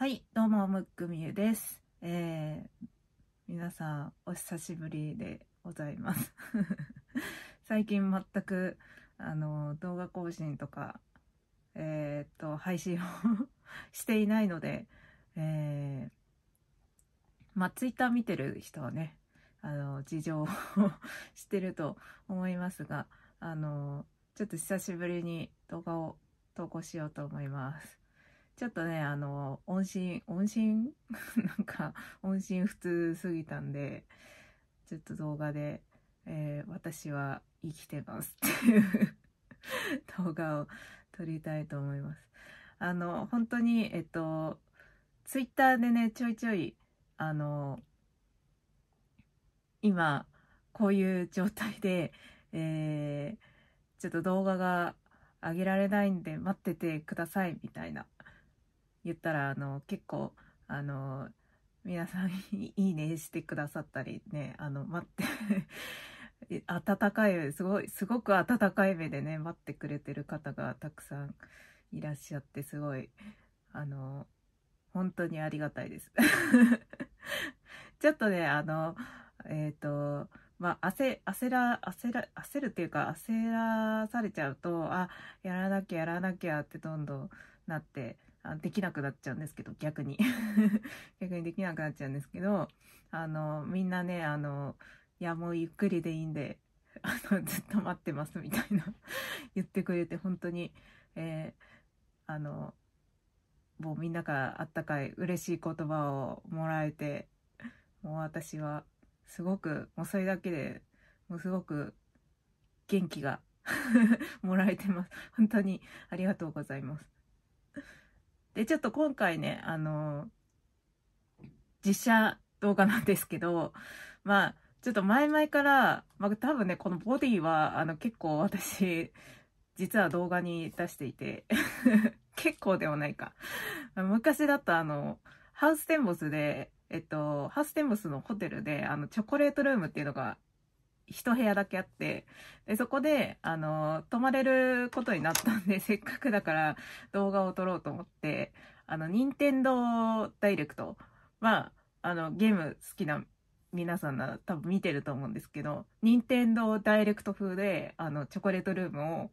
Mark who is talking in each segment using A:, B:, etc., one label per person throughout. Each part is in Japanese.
A: はい、どうも、ムックミユです。えー、皆さん、お久しぶりでございます。最近全く、あの、動画更新とか、えー、っと、配信を していないので、えー、まあ、ツイッター見てる人はね、あの、事情をし てると思いますが、あの、ちょっと久しぶりに動画を投稿しようと思います。ちょっとね、あの、音信、音信 なんか、音信普通すぎたんで、ちょっと動画で、えー、私は生きてますっていう 動画を撮りたいと思います。あの、本当に、えっと、ツイッターでね、ちょいちょい、あの、今、こういう状態で、えー、ちょっと動画が上げられないんで待っててくださいみたいな言ったらあの結構あの皆さん いいねしてくださったりねあの待って 温かいすごいすごく温かい目でね待ってくれてる方がたくさんいらっしゃってすごいあの本当にありがたいです ちょっとねあのえっ、ー、とまあ、焦焦ら焦ら焦るっていうか焦らされちゃうとあやらなきゃやらなきゃってどんどんなってあできなくなっちゃうんですけど、逆に。逆にできなくなっちゃうんですけど、あの、みんなね、あの、いや、もうゆっくりでいいんで、あの、ずっと待ってますみたいな 言ってくれて、本当に、えー、あの、もうみんなからあったかい嬉しい言葉をもらえて、もう私はすごく、もうそれだけでもうすごく元気がもらえてます。本当にありがとうございます。で、ちょっと今回ね、あの、実写動画なんですけど、まあ、ちょっと前々から、まあ、多分ね、このボディは、あの、結構私、実は動画に出していて 結構でもないか。昔だとあの、ハウステンボスで、えっと、ハウステンボスのホテルで、あの、チョコレートルームっていうのが一部屋だけあって、で、そこで、あの、泊まれることになったんで、せっかくだから動画を撮ろうと思って、あの、任天堂ダイレクトは、あの、ゲーム好きな皆さんなら多分見てると思うんですけど、任天堂ダイレクト風で、あの、チョコレートルームを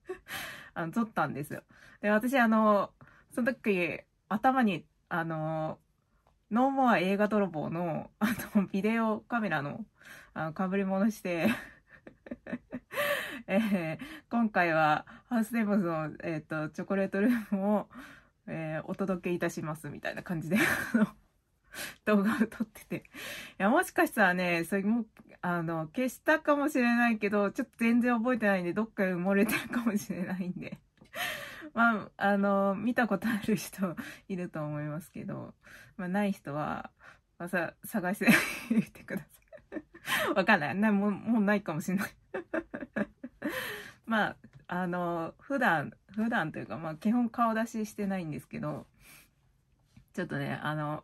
A: あの、撮ったんですよ。で、私、あの、その時、頭に、あの、ノーモア映画泥棒の、あの、ビデオカメラの、あの、かぶり物して えー、今回は、ハウスーモズの、えっ、ー、と、チョコレートルームを、えー、お届けいたします、みたいな感じで、動画を撮ってて。いや、もしかしたらね、それも、あの、消したかもしれないけど、ちょっと全然覚えてないんで、どっか埋もれてるかもしれないんでまあ、あの、見たことある人いると思いますけど、まあ、ない人は、まあ、さ、探してみてください。わかんない。なもう、もうないかもしれない まあ、あの、普段、普段というか、まあ、基本顔出ししてないんですけど、ちょっとね、あの、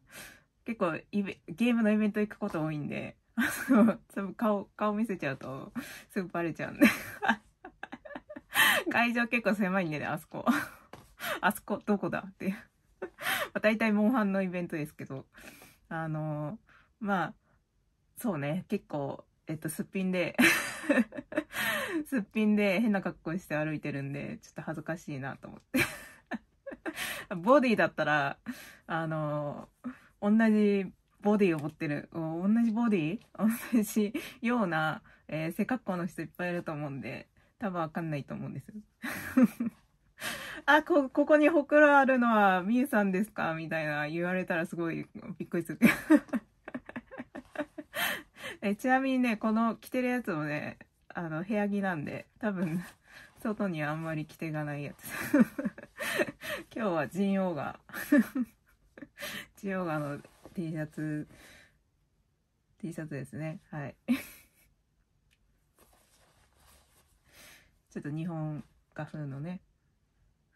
A: 結構イベ、ゲームのイベント行くこと多いんで、あの、顔、顔見せちゃうと、すぐバレちゃうんで 会場結構狭いんでね、あそこ。あそこ、どこだっていう。大体、モンハンのイベントですけど。あのー、まあ、そうね、結構、えっと、すっぴんで すっぴんで変な格好して歩いてるんで、ちょっと恥ずかしいなと思ってボディだったら、あの同じボディを持ってる、同じボディ同じような、えー、背格好の人いっぱいいると思うんで、多分わかんないと思うんです。あ、こ、ここにほくろあるのはみゆさんですかみたいな言われたらすごいびっくりする。えちなみにね、この着てるやつもね、あの、部屋着なんで、多分、外にはあんまり着てがないやつ。今日はジンオーガ。ジンオーガの T シャツ、T シャツですね。はい。ちょっと日本画風のね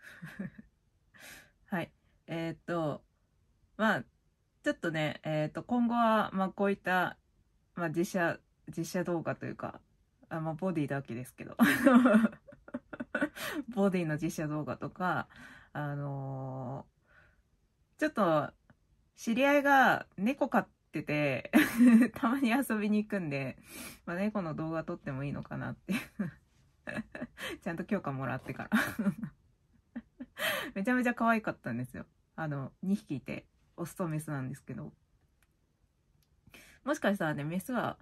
A: はいえー、っとまあちょっとね、えー、っと今後は、まあ、こういった、まあ、実写実写動画というかあ、まあ、ボディだけですけど ボディの実写動画とかあのー、ちょっと知り合いが猫飼ってて たまに遊びに行くんで、まあ、猫の動画撮ってもいいのかなって ちゃんと許可もらってから めちゃめちゃ可愛かったんですよ。あの、2匹いて、オスとメスなんですけど。もしかしたらね、メスは、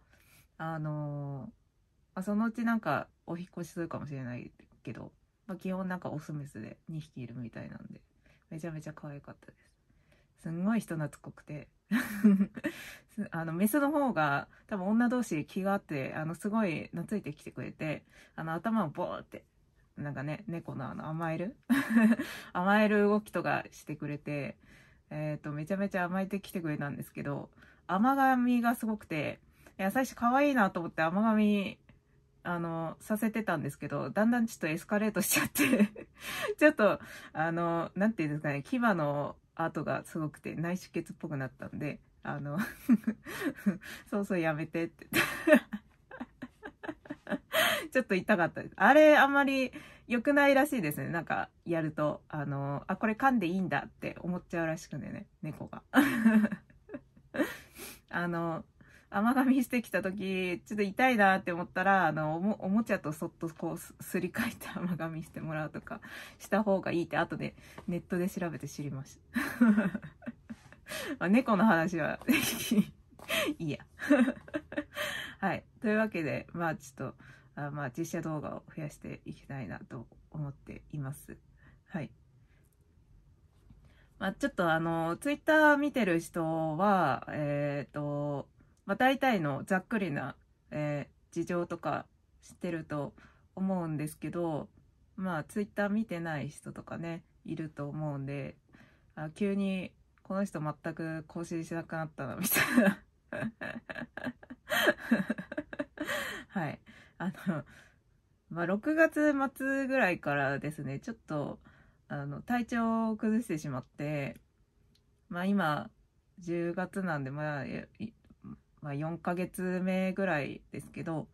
A: あのー、そのうちなんかお引越しするかもしれないけど、まあ、基本なんかオスメスで2匹いるみたいなんで、めちゃめちゃ可愛かったです。すんごい人懐っこくて、あの、メスの方が、多分女同士気があって、あの、すごい懐いてきてくれて、あの、頭をボーって、なんかね、猫のあの、甘える 甘える動きとかしてくれて、えっ、ー、と、めちゃめちゃ甘えてきてくれたんですけど、甘がみがすごくて、いや、最初可愛いなと思って甘がみ、あの、させてたんですけど、だんだんちょっとエスカレートしちゃってちょっと、あの、何て言うんですかね、牙の跡がすごくて内出血っぽくなったんで、あの そうそうやめてって ちょっと痛かったです。あれ、あんまり良くないらしいですね。なんか、やると、あの、あ、これ噛んでいいんだって思っちゃうらしくてね、猫が。あの、甘噛みしてきた時ちょっと痛いなって思ったらあのおもちゃとそっとこうすり替えて 甘噛みしてもらうとかした方がいいって後でネットで調べて知りましたま あ、猫の話は いいやはいというわけでまあちょっとあまあ実写動画を増やしていきたいなと思っていますはいまあ、ちょっとあの、ツイッター見てる人は、えっ、ー、と、まあ、大体のざっくりな、えー、事情とか知ってると思うんですけどまあツイッター見てない人とかねいると思うんであ急にこの人全く更新しなくなったなみたいな はいあのまあ、6月末ぐらいからですねちょっとあの体調を崩してしまってまあ今10月なんでまあまあ、4ヶ月目ぐらいですけど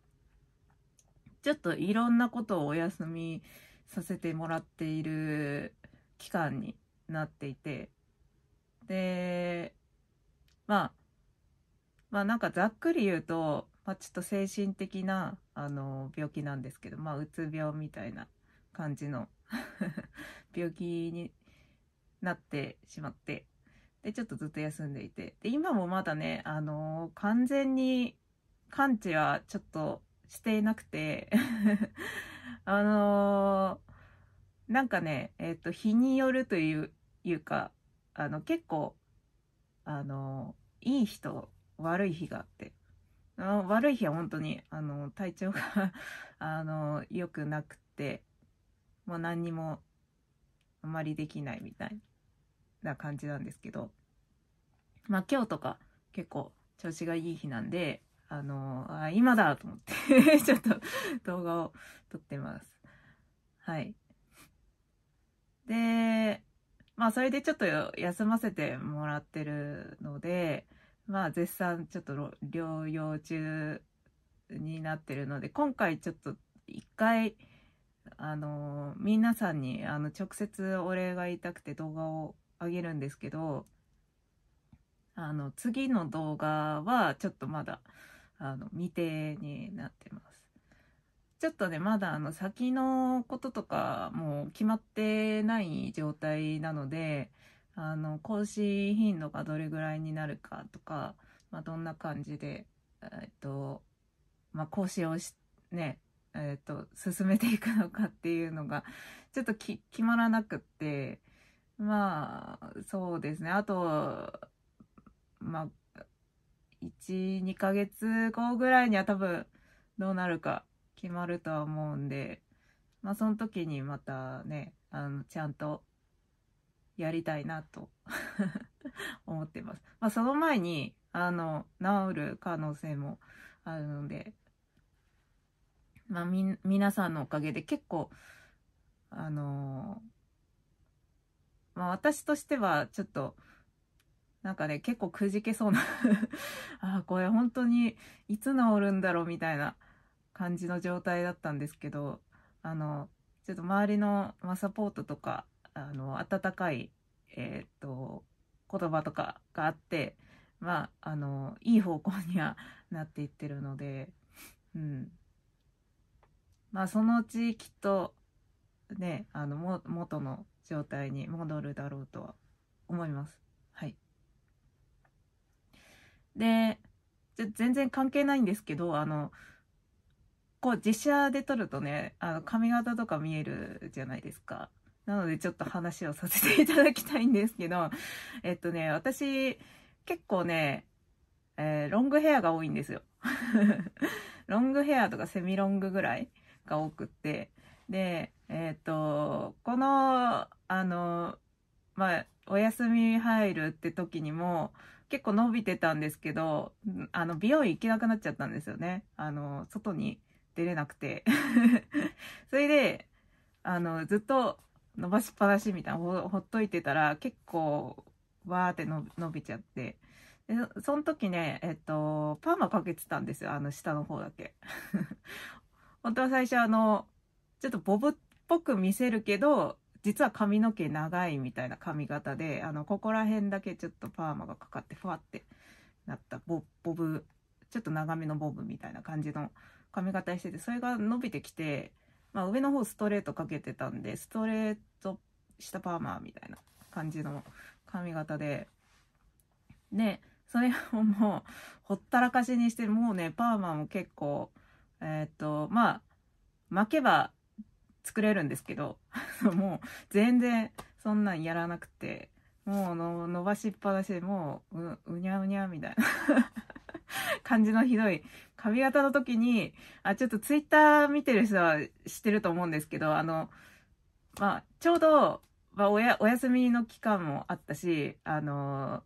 A: ちょっといろんなことをお休みさせてもらっている期間になっていてでまあまあなんかざっくり言うと、まあ、ちょっと精神的なあの病気なんですけど、まあ、うつ病みたいな感じの 病気になってしまってで、ちょっとずっと休んでいて。で、今もまだね、あのー、完全に完治はちょっとしていなくて あのー、なんかね、えっ、ー、と、日によるといういうか、あの、結構、あのいい日と悪い日があって、あの悪い日は本当に、あの体調が あの良くなくて、もう何にもあまりできないみたいな。な感じなんですけど、まあ今日とか結構調子がいい日なんで、あのー、あ今だと思って ちょっと動画を撮ってます。はい。で、まあそれでちょっと休ませてもらってるので、まあ絶賛ちょっと療養中になってるので、今回ちょっと一回、あの皆さんにあの直接お礼が言いたくて動画をあげるんですけど、あの、次の動画はちょっとまだ、あの、未定になってます。ちょっとね、まだあの、先のこととかもう決まってない状態なので、あの、更新頻度がどれぐらいになるかとか、まあ、どんな感じで、えっと、まあ、更新をし、ね、えっと、進めていくのかっていうのが、ちょっと決まらなくって、まあ、そうですね。あと、まあ、1、2ヶ月後ぐらいには多分どうなるか決まるとは思うんで、まあその時にまたね、あの、ちゃんとやりたいなと 思ってます。まあその前に、あの、治る可能性もあるので、まあみ、皆さんのおかげで結構、あのーまあ私としてはちょっと、なんかね、結構くじけそうな ああ、これ本当にいつ治るんだろうみたいな感じの状態だったんですけど、あの、ちょっと周りの、まあ、サポートとか、あの、温かい、えー、っと、言葉とかがあって、まあ、あの、いい方向にはなっていってるので、うん。まあ、そのうちきっと、ね、あの、も、元の状態に戻るだろうとは思います。はい。で、全然関係ないんですけど、あの、こう実写で撮るとね、あの髪型とか見えるじゃないですか。なのでちょっと話をさせていただきたいんですけど、えっとね、私結構ね、えー、ロングヘアが多いんですよ。ロングヘアとかセミロングぐらいが多くって。で、えっ、と、このあの、まあ、お休み入るって時にも、結構伸びてたんですけど、あの、美容院行けなくなっちゃったんですよね。あの、外に出れなくて。それで、あの、ずっと伸ばしっぱなしみたいなほ、ほっといてたら、結構、わーって伸びちゃって。でその時ね、えっと、パーマかけてたんですよ、あの、下の方だけ。本当は最初あの、ちょっとボブっぽく見せるけど、実は髪の毛長いみたいな髪型で、あの、ここら辺だけちょっとパーマがかかって、ふわってなったボ、ボブ、ちょっと長めのボブみたいな感じの髪型してて、それが伸びてきて、まあ、上の方ストレートかけてたんで、ストレートしたパーマみたいな感じの髪型で、で、それをもう、ほったらかしにして、もうね、パーマも結構、えっ、と、まあ、巻けば作れるんですけど もう全然そんなんやらなくてもうの伸ばしっぱなしでもうううにゃうにゃみたいな 感じのひどい髪型の時にあちょっとツイッター見てる人は知ってると思うんですけどあの、まあ、ちょうど、まあ、おやお休みの期間もあったしあの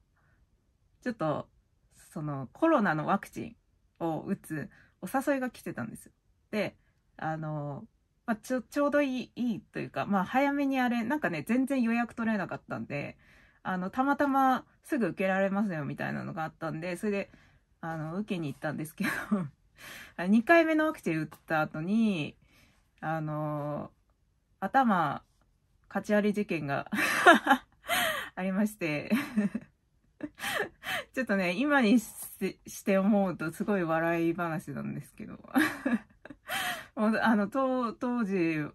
A: ちょっとそのコロナのワクチンを打つお誘いが来てたんですよ。であのまあ、ちょちょうどいいいいというか、まあ、早めにあれなんかね全然予約取れなかったんであのたまたますぐ受けられますよみたいなのがあったんでそれであの受けに行ったんですけど2 回目のワクチン打った後にあの頭かち割り事件が ありまして ちょっとね今にして思うとすごい笑い話なんですけどあの、当時、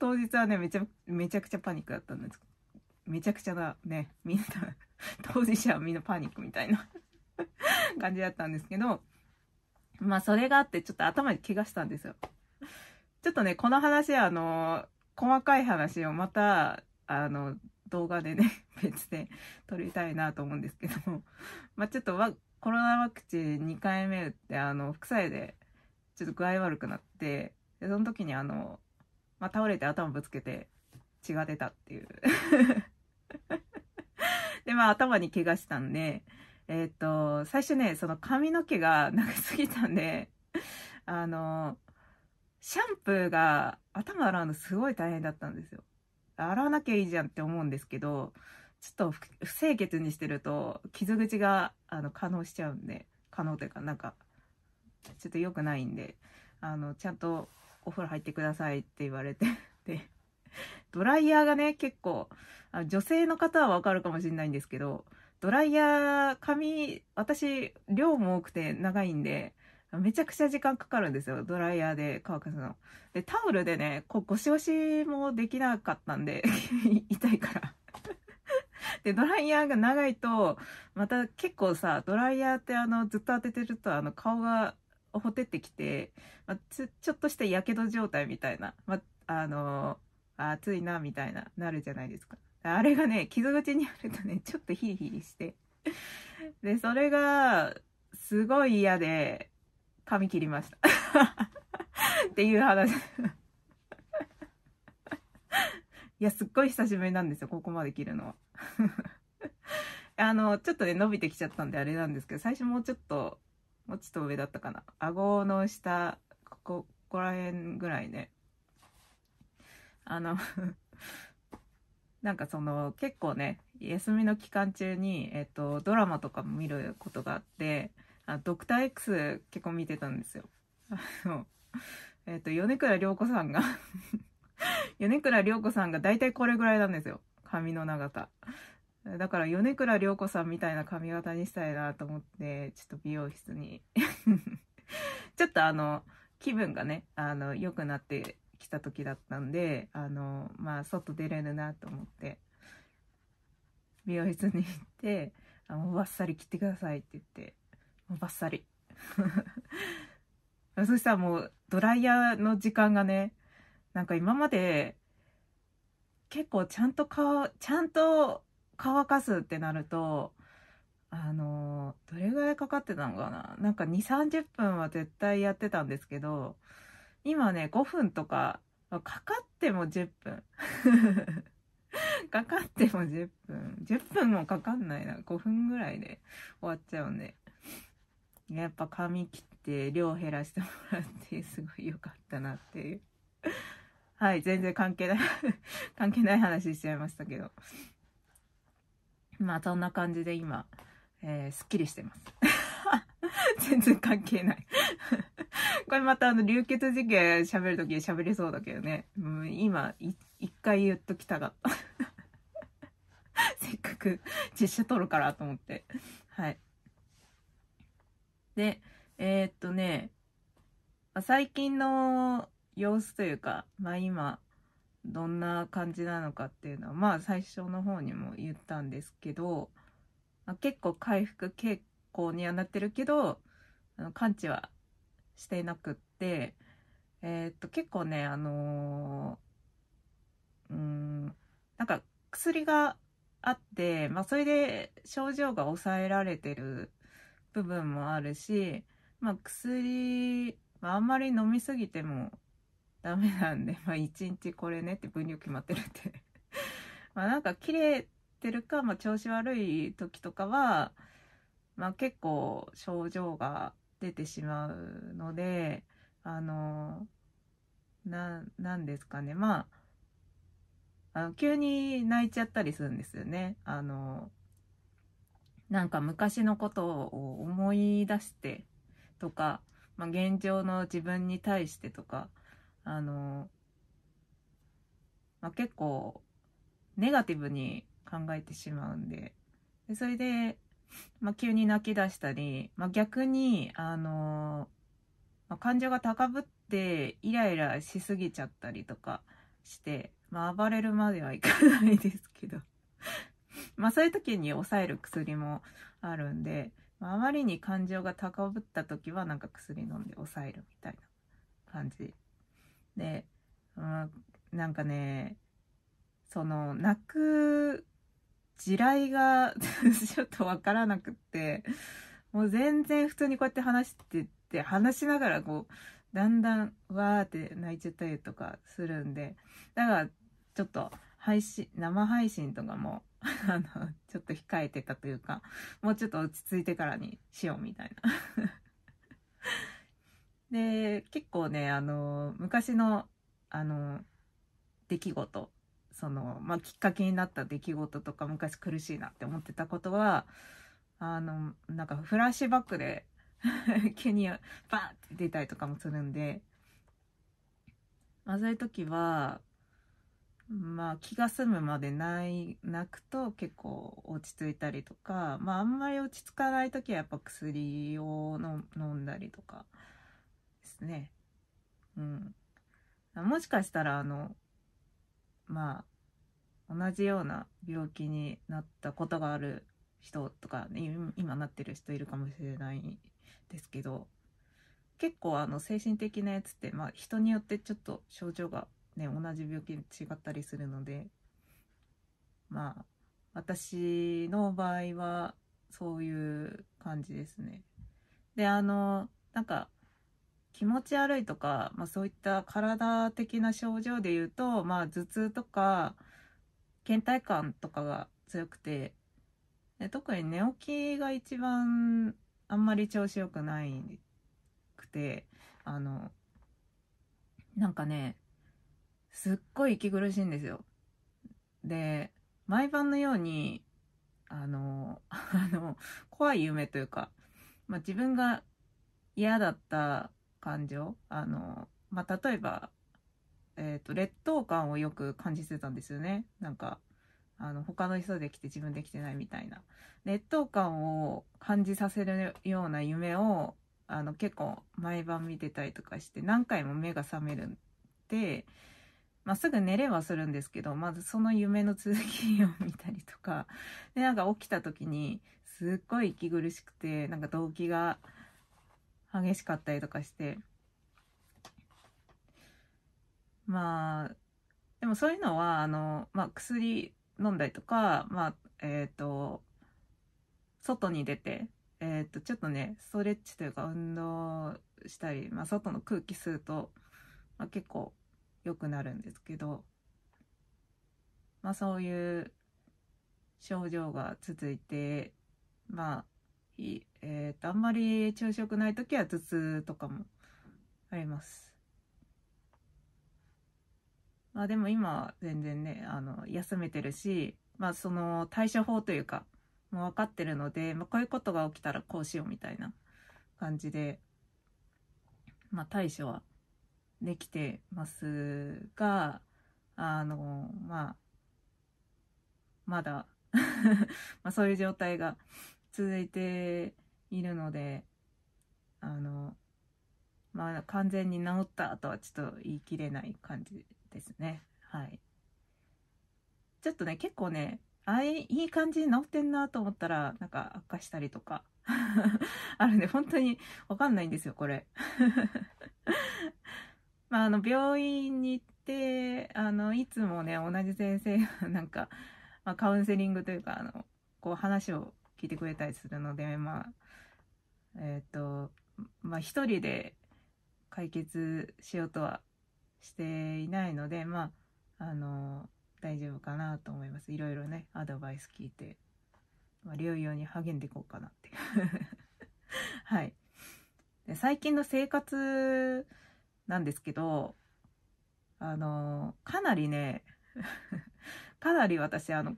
A: 当日はね、めちゃ、めちゃくちゃパニックだったんです。めちゃくちゃだね、みんな、当事者はみんなパニックみたいな 感じだったんですけど、まあそれがあってちょっと頭に怪我したんですよ。ちょっとね、この話、あの、細かい話をまた、あの、動画でね、別で撮りたいなと思うんですけど、まあちょっとコロナワクチン2回目打って、あの、副作用でちょっと具合悪くなってでその時にあの、まあ、倒れて頭ぶつけて血が出たっていう でまあ頭に怪我したんでえっ、ー、と最初ねその髪の毛が長すぎたんであのシャンプーが頭洗うのすごい大変だったんですよ。洗わなきゃいいじゃんって思うんですけど、ちょっと不清潔にしてると傷口があの可能しちゃうんで、可能というかなんかちょっと良くないんで、あの、ちゃんとお風呂入ってくださいって言われて で、ドライヤーがね、結構、あ女性の方はわかるかもしれないんですけど、ドライヤー、髪、私、量も多くて長いんで、めちゃくちゃ時間かかるんですよ。ドライヤーで乾かすの。で、タオルでね、こう、ゴシゴシもできなかったんで 痛いからで、ドライヤーが長いと、また結構さ、ドライヤーってあの、ずっと当ててると、あの、顔がほてってきて、まあ、ちょっとしたやけど状態みたいな、まあ、のー、暑いなみたいななるじゃないですかあれがね傷口にあるとねちょっとヒリヒリしてでそれがすごい嫌で髪切りました っていう話いやすっごい久しぶりなんですよここまで切るのは あのちょっとね伸びてきちゃったんであれなんですけど最初もうちょっともうちょっと上だったかな顎の下こここら辺ぐらいねあの なんかその結構ね休みの期間中に、えっと、ドラマとかも見ることがあってあドクター X 結構見てたんですよ。あのえっと米倉涼子さんが 米倉涼子さんが大体これぐらいなんですよ髪の長さ。だから米倉涼子さんみたいな髪型にしたいなと思って、ちょっと美容室に ちょっとあの、気分がね、あの、良くなってきた時だったんで、あの、まあ、外出れるなと思って、美容室に行って、あもうバッサリ切ってくださいって言って、もうバッサリ。そしたらもうドライヤーの時間がね、なんか今まで結構ちゃんと顔、ちゃんと乾かすってなると、あの、どれぐらいかかってたのかななんか2、30分は絶対やってたんですけど、今ね、5分とか、かかっても10分。かかっても10分。10分もかかんないな。5分ぐらいで終わっちゃうんで。やっぱ髪切って量減らしてもらってすごい良かったなっていう。はい、全然関係ない関係ない話しちゃいましたけど。まあそんな感じで今、えー、すっきりしてます。全然関係ない これまたあの流血事件喋るとき喋りそうだけどね。う今、一回言っときたかったせっかく実写撮るからと思って。はい。で、えー、っとね、最近の様子というか、まあ今、どんな感じなのかっていうのはまあ最初の方にも言ったんですけど結構回復傾向にはなってるけどあの完治はしていなくって、えー、っと結構ねあのー、うんなんか薬があって、まあ、それで症状が抑えられてる部分もあるし、まあ、薬、まあ、あんまり飲みすぎてもダメなんで、まあ一日これねって分量決まってるって まあなんか切れてるか、まあ調子悪い時とかは、まあ結構症状が出てしまうので、あの、な、なんですかね。まあ、あの急に泣いちゃったりするんですよね。あの、なんか昔のことを思い出してとか、まあ現状の自分に対してとか、あの、まあ、結構ネガティブに考えてしまうんででそれで、まあ、急に泣き出したり、まあ、逆にあの、まあ、感情が高ぶってイライラしすぎちゃったりとかして、まあ、暴れるまではいかないですけど まあそういう時に抑える薬もあるんで、まあ、まりに感情が高ぶった時はなんか薬飲んで抑えるみたいな感じで、うん、なんかね、その、泣く地雷が ちょっとわからなくって、もう全然普通にこうやって話してって、話しながらこう、だんだんわーって泣いちゃったりとかするんで、だからちょっと配信、生配信とかも あの、ちょっと控えてたというか、もうちょっと落ち着いてからにしようみたいなで、結構ね、あの、昔の、あの、出来事、その、まあ、きっかけになった出来事とか、昔苦しいなって思ってたことは、あの、なんかフラッシュバックで急に バーンって出たりとかもするんで、まあ、そういう時は、まあ、気が済むまでない泣くと結構落ち着いたりとか、まあ、あんまり落ち着かない時はやっぱ薬を飲んだりとかすね。うん。もしかしたら、あの、まあ、同じような病気になったことがある人とか、ね、今なってる人いるかもしれないですけど、結構あの精神的なやつって、まあ、人によってちょっと症状がね、同じ病気に違ったりするので、まあ、私の場合はそういう感じですね。で、あの、なんか、気持ち悪いとか、まあ、そういった体的な症状でいうと、まあ、頭痛とか倦怠感とかが強くてで特に寝起きが一番あんまり調子良くないくてあのなんかねすっごい息苦しいんですよ。で毎晩のようにあの あの怖い夢というか、まあ、自分が嫌だった感情あの、まあ、例えば、えーと、劣等感をよく感じてたんですよねなんかあの他の人できて自分できてないみたいな劣等感を感じさせるような夢をあの結構毎晩見てたりとかして何回も目が覚めるんで、まあ、すぐ寝れはするんですけどまずその夢の続きを見たりとかでなんか起きた時にすっごい息苦しくてなんか動機が。激しかったりとかしてまあでもそういうのはあの、まあ、薬飲んだりとか、まあえっ、ー、と外に出て、えっ、ー、とちょっとねストレッチというか運動したり、まあ、外の空気吸うと、まあ、結構良くなるんですけど、まあ、そういう症状が続いて、まあ、えっ、と、あんまり昼食ない時は頭痛とかもあります。まあでも今全然ね、あの、休めてるし、まあその対処法というか、もう分かってるので、まあこういうことが起きたらこうしようみたいな感じで、まあ対処はできてますが、あの、まあ、まだ まあそういう状態が続いているのであのまあ完全に治ったとはちょっと言い切れない感じですねはいちょっとね結構ねあいいい感じに治ってんなと思ったらなんか悪化したりとか あるんで本当に分かんないんですよこれ まああの病院に行ってあのいつもね同じ先生がなんか、まあ、カウンセリングというかあのこう話を聞いてくれたりするので、まあ、えっ、ー、と、まあ一人で解決しようとはしていないので、まあ、あの、大丈夫かなと思います。いろいろね、アドバイス聞いて、まあ、療養に励んでいこうかなっていう はい。で最近の生活なんですけど、あの、かなりね、かなり私、あの、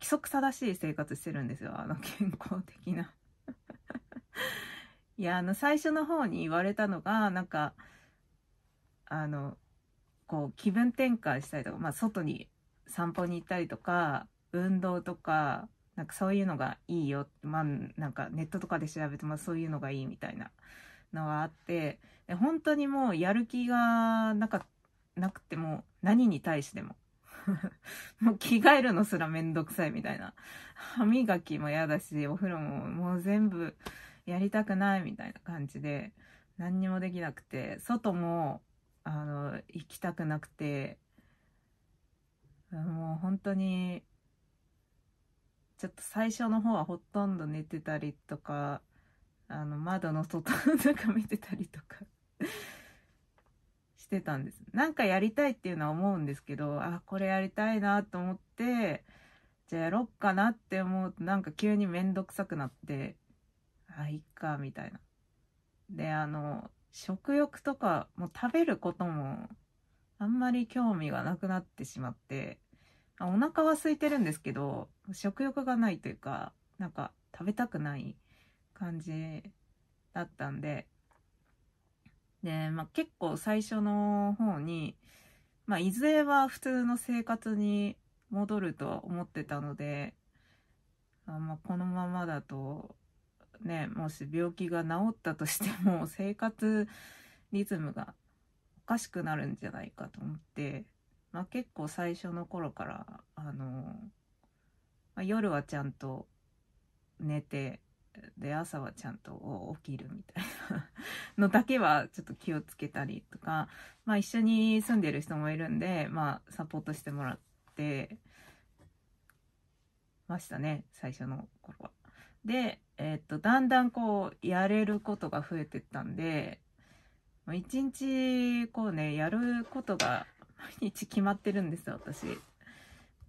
A: 規則正しい生活してるんですよあの 健康的ないやあの最初の方に言われたのがなんかあのこう気分転換したりとか、まあ、外に散歩に行ったりとか運動とかなんかそういうのがいいよまあなんかネットとかで調べてもそういうのがいいみたいなのがあって本当にもうやる気がなかなくても何に対しても もう着替えるのすらめんどくさいみたいな。歯磨きも嫌だし、お風呂ももう全部やりたくないみたいな感じで、何にもできなくて、外も、あの、行きたくなくて、もう本当に、ちょっと最初の方はほとんど寝てたりとか、あの、窓の外のか見てたりとかしてたんです。なんかやりたいっていうのは思うんですけど、あ、これやりたいなと思って、じゃあやろっかなって思うと、なんか急にめんどくさくなって、あ、いっか、みたいな。で、あの、食欲とか、もう食べることも、あんまり興味がなくなってしまって、お腹は空いてるんですけど、食欲がないというか、なんか食べたくない感じだったんで、で、まあ、結構最初の方に、まあ、いずれは普通の生活に戻るとは思ってたので、あまあ、このままだと、ね、もし病気が治ったとしても 生活リズムがおかしくなるんじゃないかと思って、まあ、結構最初の頃から、あのまあ、夜はちゃんと寝てで朝はちゃんと起きるみたいなのだけはちょっと気をつけたりとか、まあ、一緒に住んでる人もいるんで、まあ、サポートしてもらってましたね最初の頃は。で、えー、っとだんだんこうやれることが増えてったんで一日こうねやることが毎日決まってるんですよ私。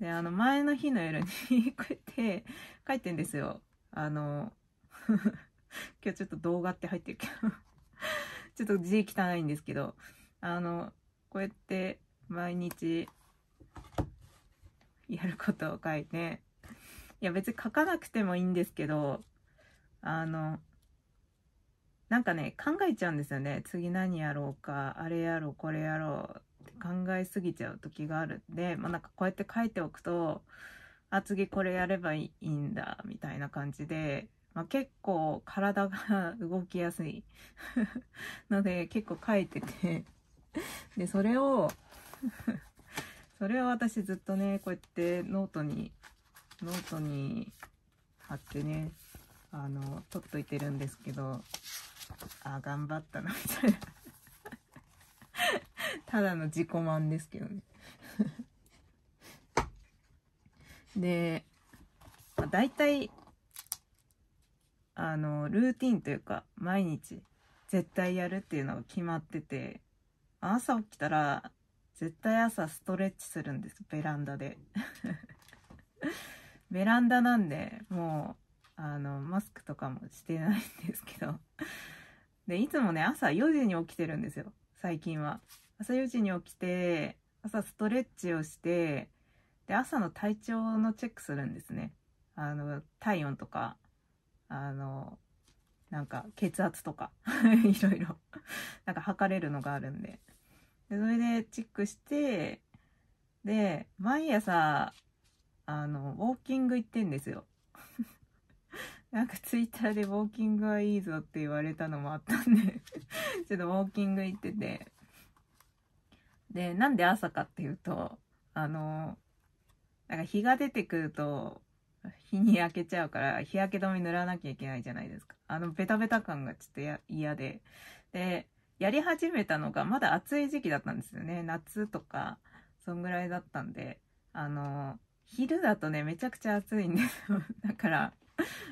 A: であの前の日の夜に こうやって帰ってんですよ。あの今日ちょっと動画って入ってるけどちょっと字汚いんですけど、あの、こうやって毎日やることを書いて、いや別に書かなくてもいいんですけど、あの、なんかね、考えちゃうんですよね。次何やろうか、あれやろう、これやろうって考えすぎちゃう時があるんで、まあなんかこうやって書いておくと、あ、次これやればいいんだ、みたいな感じで、まあ、結構体が動きやすい ので結構書いててでそれをそれを私ずっとねこうやってノートにノートに貼ってねあの取っといてるんですけどあ頑張ったなみたいなただの自己満ですけどねで、まあ、大体あのルーティンというか毎日絶対やるっていうのが決まってて朝起きたら絶対朝ストレッチするんですベランダで ベランダなんでもうあのマスクとかもしてないんですけどでいつもね朝4時に起きてるんですよ最近は朝4時に起きて朝ストレッチをしてで朝の体調のチェックするんですねあの体温とかあのなんか血圧とか いろいろなんか測れるのがあるんででそれでチェックしてで毎朝あのウォーキング行ってんですよ なんかツイッターでウォーキングはいいぞって言われたのもあったんで ちょっとウォーキング行ってて。で、なんで朝かっていうと、あの、なんか日が出てくると、日に焼けちゃうから日焼け止め塗らなきゃいけないじゃないですかあのベタベタ感がちょっと嫌ででやり始めたのがまだ暑い時期だったんですよね夏とかそんぐらいだったんであの昼だとねめちゃくちゃ暑いんですよ だから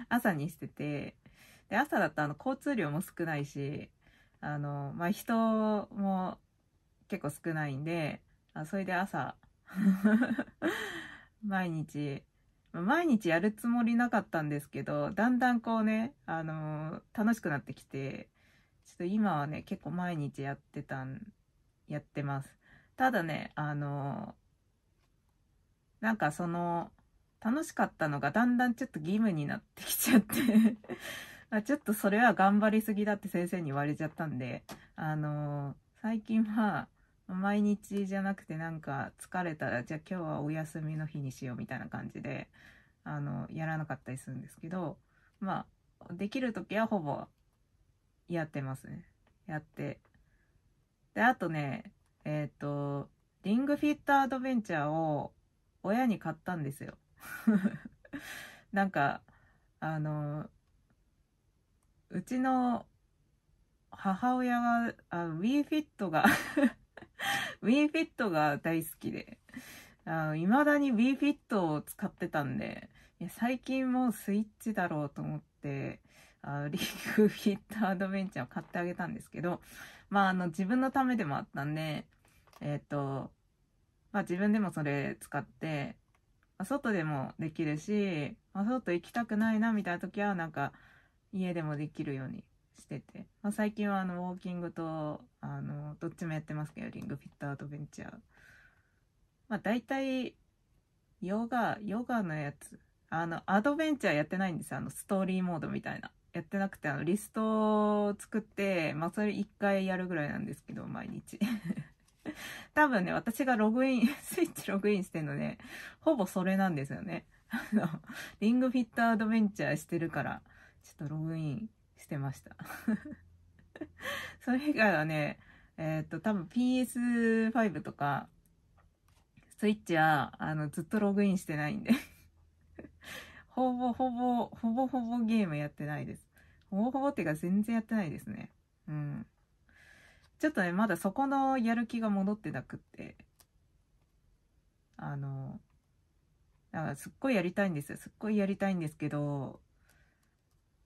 A: 朝にしててで朝だとあの交通量も少ないしあのまあ人も結構少ないんであそれで朝 毎日毎日やるつもりなかったんですけど、だんだんこうね、あのー、楽しくなってきて、ちょっと今はね、結構毎日やってたん、やってます。ただね、あのー、なんかその、楽しかったのがだんだんちょっと義務になってきちゃって ちょっとそれは頑張りすぎだって先生に言われちゃったんで、あのー、最近は、毎日じゃなくてなんか疲れたらじゃあ今日はお休みの日にしようみたいな感じであのやらなかったりするんですけどまあできる時はほぼやってますねやってであとねえっ、ー、とリングフィットアドベンチャーを親に買ったんですよ なんかあのうちの母親があ w フィットがウィーフィットが大好きで、いまだにウィーフィットを使ってたんで、最近もうスイッチだろうと思って、あリーグフィットアドベンチャーを買ってあげたんですけど、まあ、あの、自分のためでもあったんで、えっ、ー、と、まあ、自分でもそれ使って、まあ、外でもできるし、まあ、外行きたくないなみたいな時は、なんか、家でもできるようにしてて、まあ、最近はあのウォーキングとあのどっちもやってますけどリングフィットアドベンチャーまあ大体ヨガヨガのやつあのアドベンチャーやってないんですあのストーリーモードみたいなやってなくてあのリストを作ってまあそれ1回やるぐらいなんですけど毎日 多分ね私がログイン スイッチログインしてるのねほぼそれなんですよねあのリングフィットアドベンチャーしてるからちょっとログインしてました それ以外はね、えー、っと、多分 PS5 とか、スイッチは、あの、ずっとログインしてないんでほぼ ほぼ、ほぼほぼゲームやってないです。ほぼほぼっていうか全然やってないですね。うん。ちょっとね、まだそこのやる気が戻ってなくって。あの、だからすっごいやりたいんですよ。すっごいやりたいんですけど、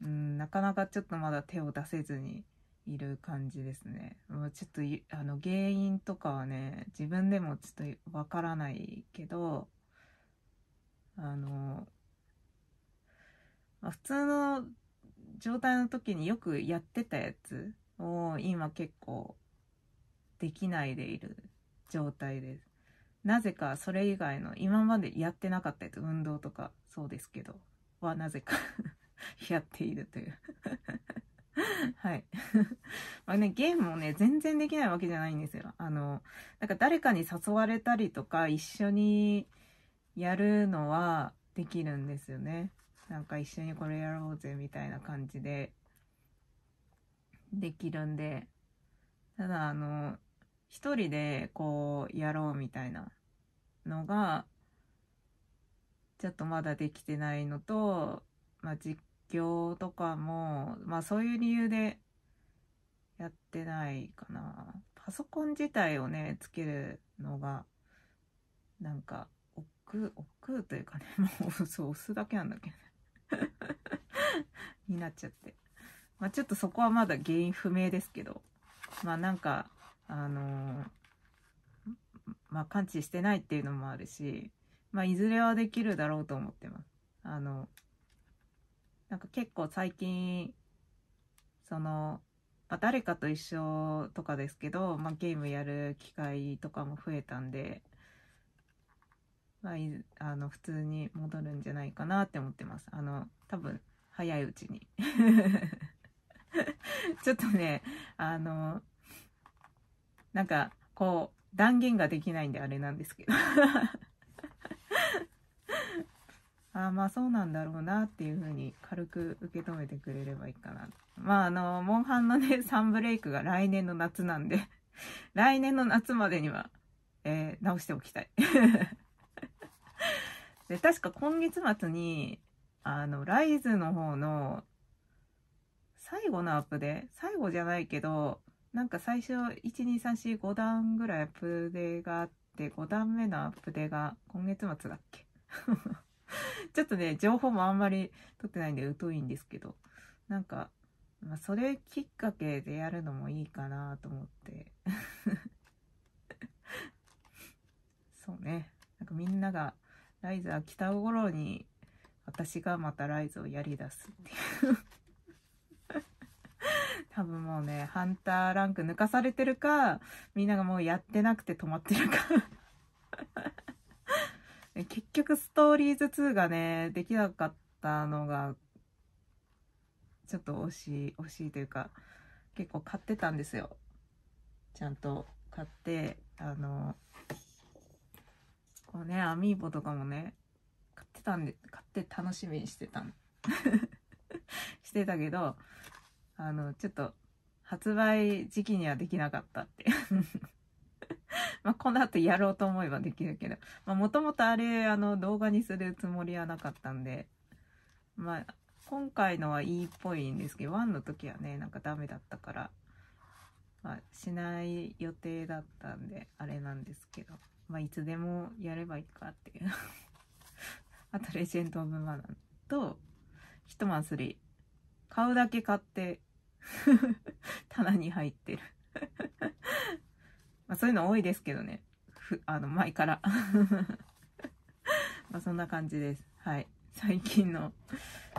A: うん、なかなかちょっとまだ手を出せずにいる感じですね。ちょっとあの原因とかはね自分でもちょっとわからないけどあの、まあ、普通の状態の時によくやってたやつを今結構できないでいる状態です。なぜかそれ以外の今までやってなかったやつ運動とかそうですけどはなぜか やっているという はい。まあね、ゲームもね、全然できないわけじゃないんですよ。あの、なんか誰かに誘われたりとか、一緒にやるのはできるんですよね。なんか一緒にこれやろうぜみたいな感じで、できるんで。ただ、あの、一人でこう、やろうみたいなのが、ちょっとまだできてないのと、まあ、実業とかも、まあそういう理由でやってないかな。パソコン自体をね、つけるのが、なんか、億劫、億劫というかね、もう、そう、押すだけなんだけどね。になっちゃって。まあちょっとそこはまだ原因不明ですけど、まあなんか、あのー、まあ完治してないっていうのもあるし、まあいずれはできるだろうと思ってます。あの、なんか結構最近その、まあ、誰かと一緒とかですけど、まあ、ゲームやる機会とかも増えたんで、まあ、あの普通に戻るんじゃないかなって思ってますあの多分早いうちに ちょっとねあのなんかこう断言ができないんであれなんですけどああまあそうなんだろうなっていう風に軽く受け止めてくれればいいかな。まああの、モンハンのね、サンブレイクが来年の夏なんで 来年の夏までには、えー、直しておきたい で、確か今月末に、あの、ライズの方の最後のアップで、最後じゃないけど、なんか最初、1,2,3,4,5段ぐらいアップデがあって、5段目のアップデーが今月末だっけ ちょっとね、情報もあんまり取ってないんで疎いんですけど、なんか、まあ、それきっかけでやるのもいいかなと思って。そうね。なんかみんなが、ライズー来た頃に、私がまたライズをやり出すっていう 多分もうね、ハンターランク抜かされてるか、みんながもうやってなくて止まってるか結局ストーリーズ2がね、できなかったのが、ちょっと惜しい、惜しいというか、結構買ってたんですよ。ちゃんと買って、あの、こうね、アミーボとかもね、買ってたんで、買って楽しみにしてた してたけど、あの、ちょっと、発売時期にはできなかったって まあ、この後やろうと思えばできるけど。まあ、もともとあれ、あの、動画にするつもりはなかったんで、まあ、今回のはいいっぽいんですけど、1の時はね、なんかダメだったから、まあ、しない予定だったんで、あれなんですけど、まあ、いつでもやればいいかっていう。あと、レジェンド・オブ・マナーと、ヒットマン3。買うだけ買って 棚に入ってるまあ、そういうの多いですけどね。ふあの、前から。まあそんな感じです。はい。最近の。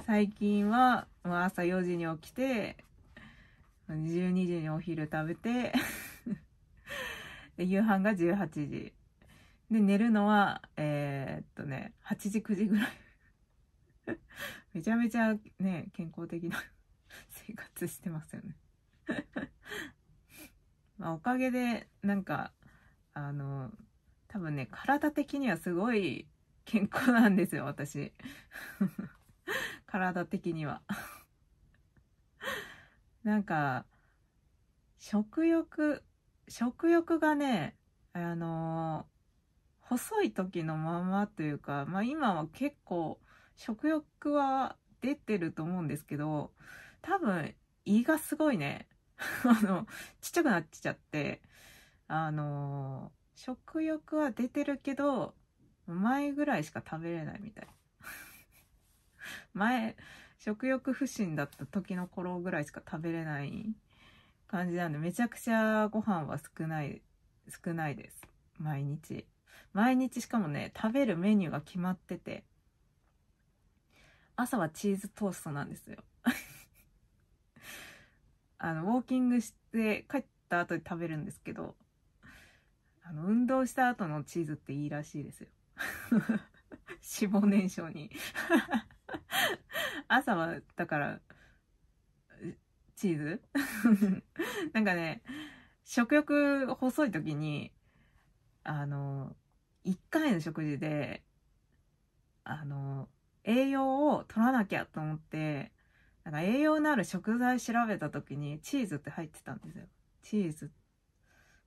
A: 最近は、まあ、朝4時に起きて、12時にお昼食べて 夕飯が18時。で、寝るのは、えー、っとね、8時、9時ぐらい めちゃめちゃね、健康的な生活してますよねまあ、おかげでなんかあの多分ね体的にはすごい健康なんですよ私 体的には なんか食欲食欲がねあの細い時のままというか、まあ、今は結構食欲は出てると思うんですけど多分胃がすごいね あの、ちっちゃくなっちゃって、あの、食欲は出てるけど、前ぐらいしか食べれないみたい。前、食欲不振だった時の頃ぐらいしか食べれない感じなんで、めちゃくちゃご飯は少ない、少ないです。毎日。毎日しかもね、食べるメニューが決まってて、朝はチーズトーストなんですよ。あのウォーキングして帰った後で食べるんですけどあの運動した後のチーズっていいらしいですよ 脂肪燃焼に 朝はだからチーズ なんかね食欲細い時にあの1回の食事であの栄養を取らなきゃと思ってなんか栄養のある食材調べた時にチーズって入ってたんですよ。チーズ。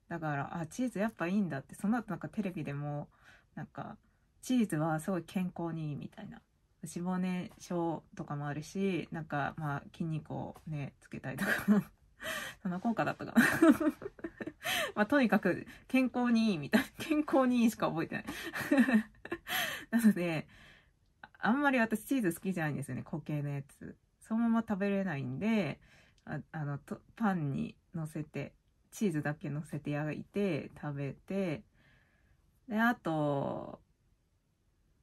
A: だから、あ、チーズやっぱいいんだって、その後なんかテレビでも、なんか、チーズはすごい健康にいいみたいな。脂肪燃焼とかもあるし、なんか、まあ、筋肉をね、つけたりとか。その効果だったかな まあ、とにかく健康にいいみたい。な。健康にいいしか覚えてない なので、あんまり私チーズ好きじゃないんですよね、固形のやつ。そのまま食べれないんでああのとパンにのせてチーズだけのせて焼いて食べてであと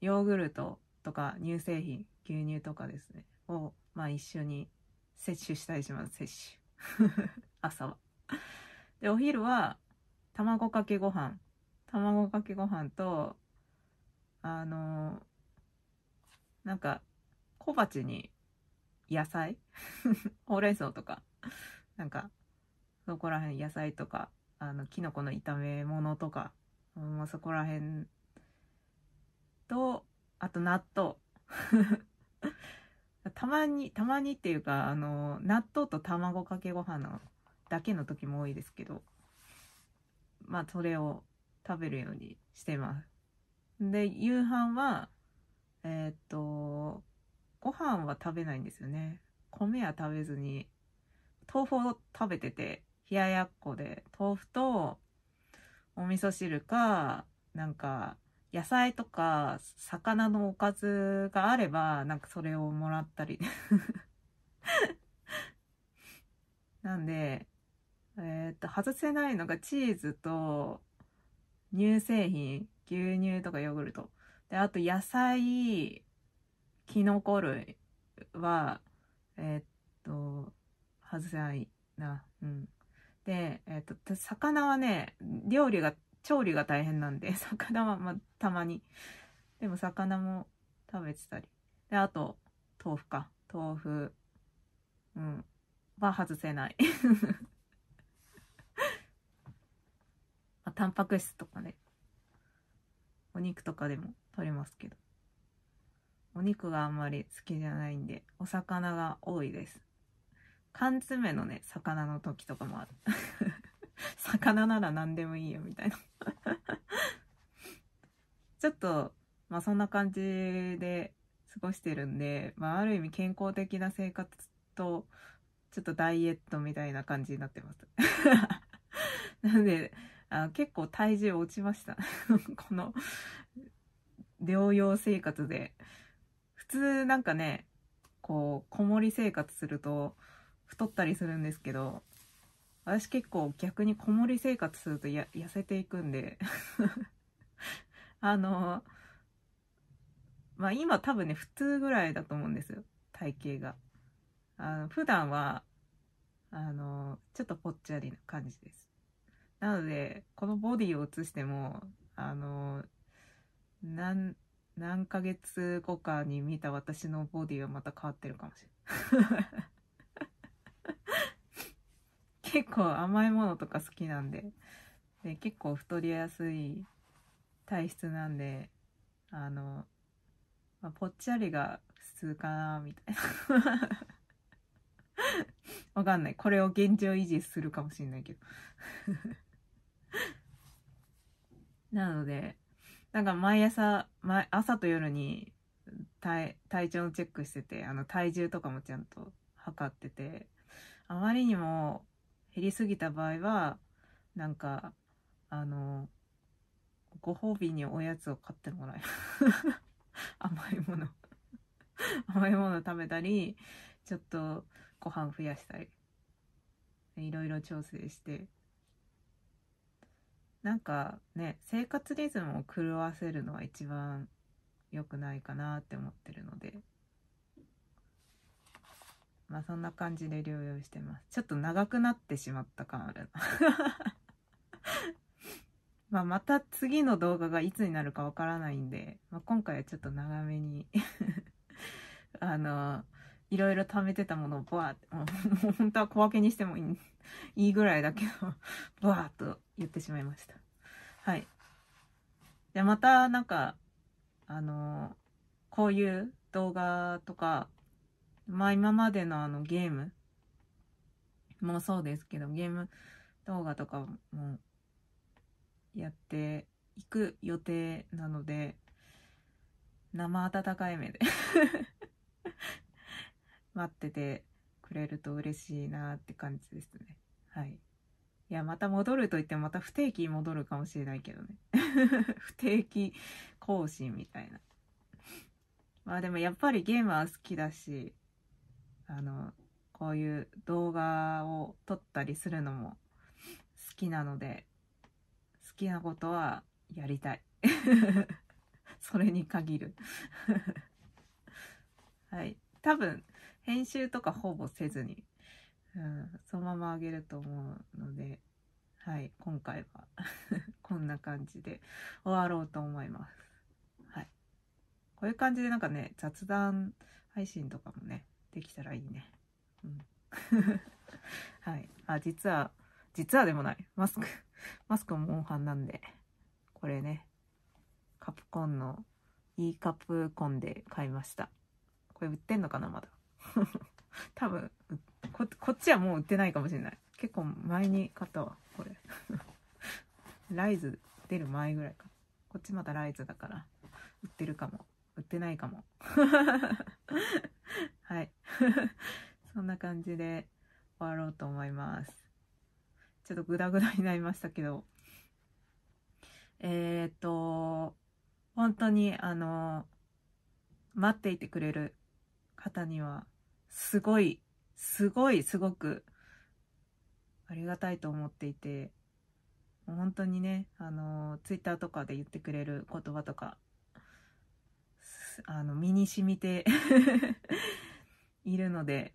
A: ヨーグルトとか乳製品牛乳とかですねを、まあ、一緒に摂取したりします摂取 朝はでお昼は卵かけご飯卵かけご飯とあのなんか小鉢に野菜 ほうれん草とか、なんか、そこら辺野菜とか、あの、キノコの炒め物とか、もうそこら辺と、あと納豆。たまに、たまにっていうか、あの、納豆と卵かけご飯のだけの時も多いですけど、まあ、それを食べるようにしてます。で、夕飯は、えー、っと、ご飯は食べないんですよね米は食べずに豆腐を食べてて冷ややっこで豆腐とお味噌汁かなんか野菜とか魚のおかずがあればなんかそれをもらったり なんでえー、っと外せないのがチーズと乳製品牛乳とかヨーグルトであと野菜キノコ類は、えー、っと、外せないな。うん。で、えー、っと、魚はね、料理が、調理が大変なんで、魚は、ま、あたまに。でも、魚も食べてたり。で、あと、豆腐か。豆腐、うん、は外せない。まあ、タンパク質とかね、お肉とかでも取れますけど。お肉があんまり好きじゃないんで、お魚が多いです。缶詰のね、魚の時とかもある。魚なら何でもいいよ、みたいな ちょっと、まあそんな感じで過ごしてるんで、まあある意味健康的な生活と、ちょっとダイエットみたいな感じになってます なんで、あ結構体重落ちました。この療養生活で通なんかね、こう、こもり生活すると太ったりするんですけど、私結構逆にこもり生活するとや痩せていくんで あのまあ今多分ね普通ぐらいだと思うんですよ体型があの普段はあのちょっとぽっちゃりな感じですなのでこのボディを写してもあのなん何ヶ月後かに見た私のボディはまた変わってるかもしれない 結構甘いものとか好きなんでで結構太りやすい体質なんであの、まあ、ぽっちゃりが普通かなみたいな わかんないこれを現状維持するかもしれないけど なのでなんか毎朝、毎朝と夜に体体調のチェックしてて、あの体重とかもちゃんと測ってて、あまりにも減りすぎた場合は、なんか、あの、ご褒美におやつを買ってもらう。甘いもの甘いもの食べたり、ちょっとご飯増やしたり、いろいろ調整してなんかね生活リズムを狂わせるのは一番良くないかなって思ってるのでまあそんな感じで療養してますちょっと長くなってしまった感ある まあまた次の動画がいつになるかわからないんで、まあ、今回はちょっと長めに あのいろいろ貯めてたものをボあ。ーってもう本当は小分けにしてもいいぐらいだけどバーっと言ってしまいました。はい。じゃまたなんか、あの、こういう動画とか、まあ今までのあのゲームもそうですけど、ゲーム動画とかもやっていく予定なので、生温かい目で 待っててくれると嬉しいなって感じですね。はい。いや、また戻ると言ってまた不定期に戻るかもしれないけどね。不定期更新みたいな。まあでもやっぱりゲームは好きだし、あの、こういう動画を撮ったりするのも好きなので、好きなことはやりたい。それに限る はい。多分、編集とかほぼせずにうん、そのままあげると思うので、はい、今回は こんな感じで終わろうと思います。はい。こういう感じでなんかね、雑談配信とかもね、できたらいいね。うん。はい。あ、実は、実はでもない。マスク、マスクもモンハンなんで、これね、カプコンの E カプコンで買いました。これ売ってんのかな、まだ。多分ここっちはもう売ってないかもしれない結構前に買ったわこれ ライズ出る前ぐらいかこっちまだライズだから売ってるかも売ってないかも はい そんな感じで終わろうと思いますちょっとグダグダになりましたけどえっ、と本当にあの待っていてくれる方にはすごいすごいすごくありがたいと思っていて本当にねあのツイッターとかで言ってくれる言葉とかあの身に染みて いるので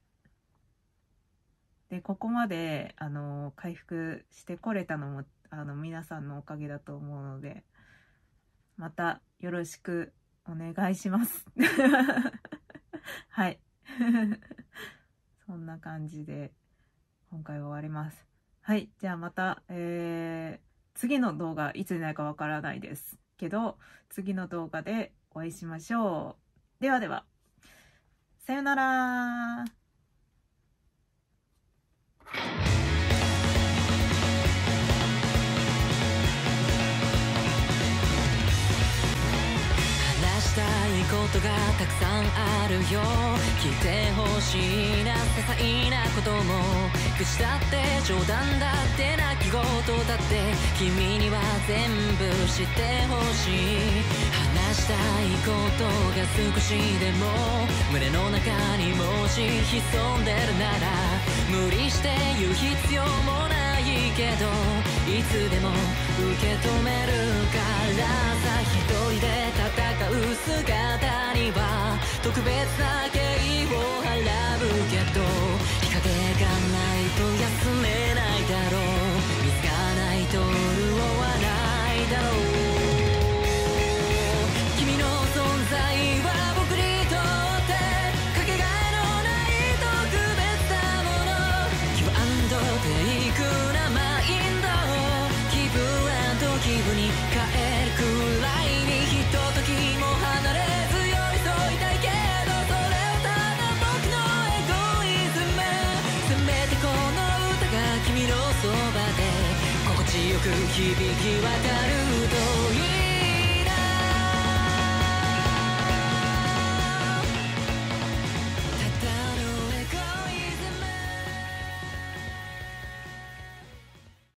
A: でここまであの回復してこれたのもあの皆さんのおかげだと思うのでまたよろしくお願いします はいそんな感じで今回は終わりますはいじゃあまた、えー、次の動画いつになるかわからないですけど次の動画でお会いしましょうではではさよなら
B: ことがたくさんあるよ聞いてほしいな些細なことも口だって冗談だって泣き言だって君には全部知ってほしい話したいことが少しでも胸の中にもし潜んでるなら無理して言う必要もないけどいつでも受け止めるからさ一人で戦う姿は特別な敬意を払うけど